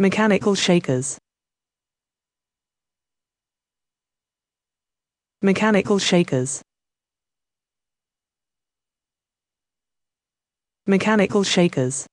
Mechanical shakers. Mechanical shakers. Mechanical shakers.